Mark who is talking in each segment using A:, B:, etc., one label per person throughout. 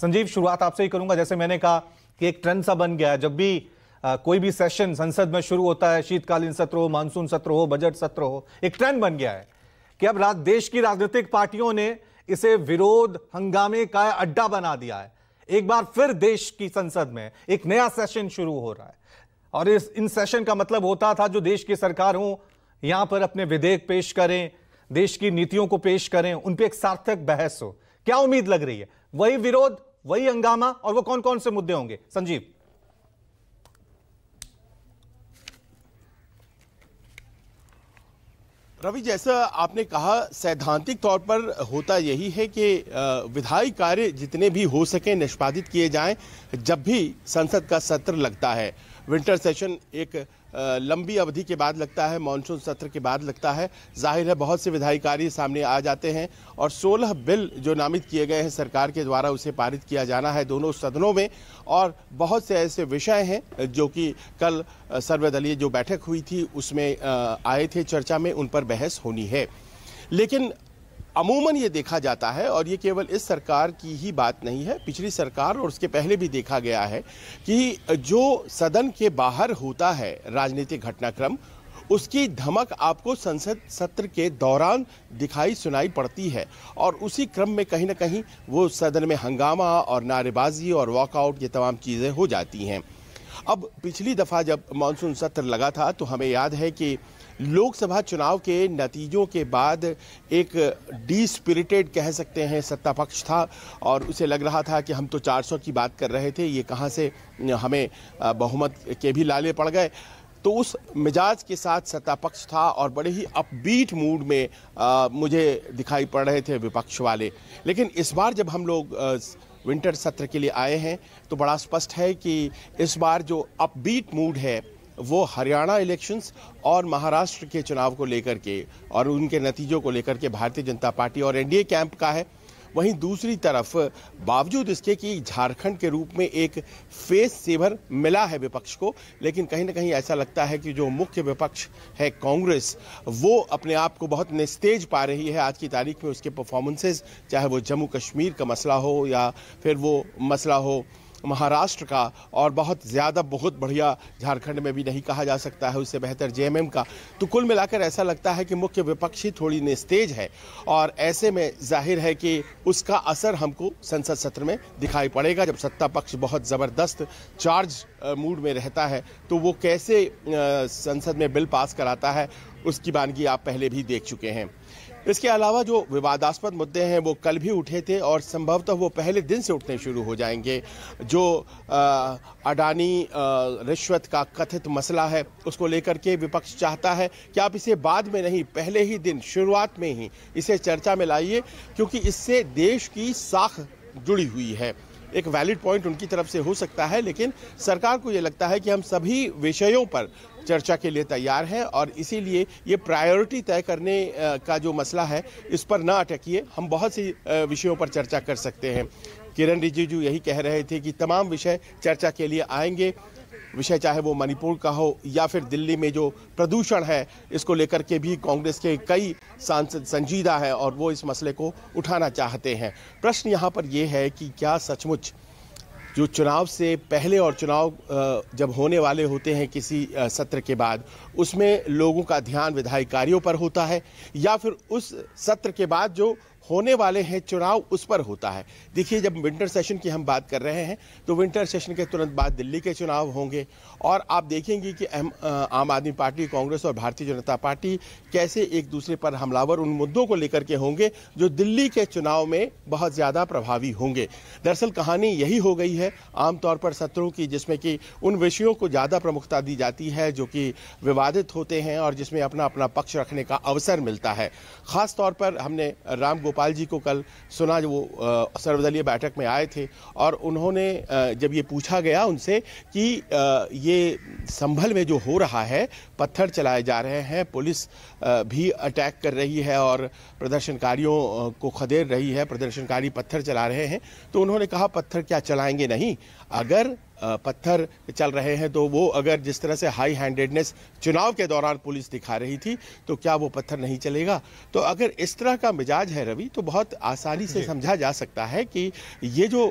A: संजीव शुरुआत आपसे ही करूंगा जैसे मैंने कहा कि एक ट्रेंड सा बन गया है जब भी आ, कोई भी सेशन संसद में शुरू होता है शीतकालीन सत्र हो मानसून सत्र हो बजट सत्र हो एक ट्रेंड बन गया है कि अब राज, देश की राजनीतिक पार्टियों ने इसे विरोध हंगामे का अड्डा बना दिया है एक बार फिर देश की संसद में एक नया सेशन शुरू हो रहा है और इस इन सेशन का मतलब होता था जो देश की सरकार हो यहां पर अपने विधेयक पेश करें देश की नीतियों को पेश करें उन पर एक सार्थक बहस हो क्या उम्मीद लग रही है वही विरोध वही हंगामा और वो कौन कौन से मुद्दे होंगे संजीव रवि जैसा आपने
B: कहा सैद्धांतिक तौर पर होता यही है कि विधायी कार्य जितने भी हो सके निष्पादित किए जाएं जब भी संसद का सत्र लगता है विंटर सेशन एक लंबी अवधि के बाद लगता है मानसून सत्र के बाद लगता है जाहिर है बहुत से विधायिकारी सामने आ जाते हैं और 16 बिल जो नामित किए गए हैं सरकार के द्वारा उसे पारित किया जाना है दोनों सदनों में और बहुत से ऐसे विषय हैं जो कि कल सर्वदलीय जो बैठक हुई थी उसमें आए थे चर्चा में उन पर बहस होनी है लेकिन अमूमन ये देखा जाता है और ये केवल इस सरकार की ही बात नहीं है पिछली सरकार और उसके पहले भी देखा गया है कि जो सदन के बाहर होता है राजनीतिक घटनाक्रम उसकी धमक आपको संसद सत्र के दौरान दिखाई सुनाई पड़ती है और उसी क्रम में कहीं ना कहीं वो सदन में हंगामा और नारेबाजी और वॉकआउट ये तमाम चीज़ें हो जाती हैं अब पिछली दफ़ा जब मानसून सत्र लगा था तो हमें याद है कि लोकसभा चुनाव के नतीजों के बाद एक डी स्पिरिटेड कह सकते हैं सत्ता पक्ष था और उसे लग रहा था कि हम तो 400 की बात कर रहे थे ये कहाँ से हमें बहुमत के भी लाले पड़ गए तो उस मिजाज के साथ सत्ता पक्ष था और बड़े ही अपबीट मूड में आ, मुझे दिखाई पड़ रहे थे विपक्ष वाले लेकिन इस बार जब हम लोग विंटर सत्र के लिए आए हैं तो बड़ा स्पष्ट है कि इस बार जो अपबीट मूड है वो हरियाणा इलेक्शंस और महाराष्ट्र के चुनाव को लेकर के और उनके नतीजों को लेकर के भारतीय जनता पार्टी और एनडीए कैंप का है वहीं दूसरी तरफ बावजूद इसके कि झारखंड के रूप में एक फेस सेवर मिला है विपक्ष को लेकिन कहीं ना कहीं ऐसा लगता है कि जो मुख्य विपक्ष है कांग्रेस वो अपने आप को बहुत निस्तेज पा रही है आज की तारीख में उसके परफॉर्मेंसेज चाहे वो जम्मू कश्मीर का मसला हो या फिर वो मसला हो महाराष्ट्र का और बहुत ज़्यादा बहुत बढ़िया झारखंड में भी नहीं कहा जा सकता है उससे बेहतर जे का तो कुल मिलाकर ऐसा लगता है कि मुख्य विपक्षी थोड़ी निस्तेज है और ऐसे में जाहिर है कि उसका असर हमको संसद सत्र में दिखाई पड़ेगा जब सत्ता पक्ष बहुत ज़बरदस्त चार्ज मूड में रहता है तो वो कैसे संसद में बिल पास कराता है उसकी बानगी आप पहले भी देख चुके हैं इसके अलावा जो विवादास्पद मुद्दे हैं वो कल भी उठे थे और संभवतः वो पहले दिन से उठने शुरू हो जाएंगे जो आ, अडानी रिश्वत का कथित मसला है उसको लेकर के विपक्ष चाहता है कि आप इसे बाद में नहीं पहले ही दिन शुरुआत में ही इसे चर्चा में लाइए क्योंकि इससे देश की साख जुड़ी हुई है एक वैलिड पॉइंट उनकी तरफ से हो सकता है लेकिन सरकार को ये लगता है कि हम सभी विषयों पर चर्चा के लिए तैयार हैं और इसीलिए ये प्रायोरिटी तय करने का जो मसला है इस पर ना अटकिए हम बहुत सी विषयों पर चर्चा कर सकते हैं किरण रिजिजू यही कह रहे थे कि तमाम विषय चर्चा के लिए आएंगे विषय चाहे वो मणिपुर का हो या फिर दिल्ली में जो प्रदूषण है इसको लेकर के भी कांग्रेस के कई सांसद संजीदा है और वो इस मसले को उठाना चाहते हैं प्रश्न यहाँ पर यह है कि क्या सचमुच जो चुनाव से पहले और चुनाव जब होने वाले होते हैं किसी सत्र के बाद उसमें लोगों का ध्यान विधायी कार्यों पर होता है या फिर उस सत्र के बाद जो होने वाले हैं चुनाव उस पर होता है देखिए जब विंटर सेशन की हम बात कर रहे हैं तो विंटर सेशन के तुरंत बाद दिल्ली के चुनाव होंगे और आप देखेंगे कि आम आदमी पार्टी कांग्रेस और भारतीय जनता पार्टी कैसे एक दूसरे पर हमलावर उन मुद्दों को लेकर के होंगे जो दिल्ली के चुनाव में बहुत ज़्यादा प्रभावी होंगे दरअसल कहानी यही हो गई है आमतौर पर सत्रों की जिसमें कि उन विषयों को ज़्यादा प्रमुखता दी जाती है जो कि विवादित होते हैं और जिसमें अपना अपना पक्ष रखने का अवसर मिलता है खासतौर पर हमने राम राज्यपाल जी को कल सुना जो वो सर्वदलीय बैठक में आए थे और उन्होंने जब ये पूछा गया उनसे कि ये संभल में जो हो रहा है पत्थर चलाए जा रहे हैं पुलिस भी अटैक कर रही है और प्रदर्शनकारियों को खदेड़ रही है प्रदर्शनकारी पत्थर चला रहे हैं तो उन्होंने कहा पत्थर क्या चलाएंगे नहीं अगर पत्थर चल रहे हैं तो वो अगर जिस तरह से हाई हैंडेडनेस चुनाव के दौरान पुलिस दिखा रही थी तो क्या वो पत्थर नहीं चलेगा तो अगर इस तरह का मिजाज है रवि तो बहुत आसानी से समझा जा सकता है कि ये जो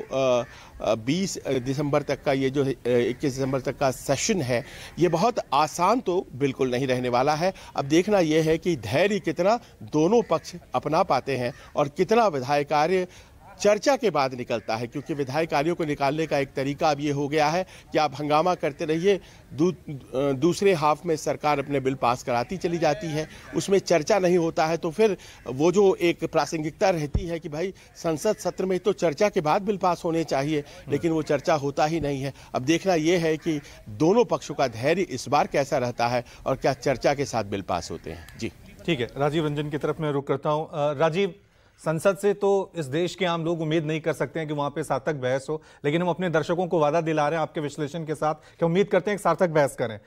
B: बीस दिसंबर तक का ये जो इक्कीस दिसंबर तक का सेशन है ये बहुत आसान तो बिल्कुल नहीं रहने वाला है अब देखना यह है कि धैर्य कितना दोनों पक्ष अपना पाते हैं और कितना विधायक कार्य चर्चा के बाद निकलता है क्योंकि विधायक कार्यों को निकालने का एक तरीका अब ये हो गया है कि आप हंगामा करते रहिए दू, दूसरे हाफ में सरकार अपने बिल पास कराती चली जाती है उसमें चर्चा नहीं होता है तो फिर वो जो एक प्रासंगिकता रहती है कि भाई संसद सत्र में तो चर्चा के बाद बिल पास होने चाहिए लेकिन वो चर्चा होता ही नहीं है अब देखना यह है कि दोनों पक्षों का धैर्य इस बार कैसा रहता है और क्या चर्चा के साथ बिल पास होते हैं जी
A: ठीक है राजीव रंजन की तरफ मैं रुक करता हूँ राजीव संसद से तो इस देश के आम लोग उम्मीद नहीं कर सकते हैं कि वहां पे सार्थक बहस हो लेकिन हम अपने दर्शकों को वादा दिला रहे हैं आपके विश्लेषण के साथ कि उम्मीद करते हैं कि सार्थक बहस करें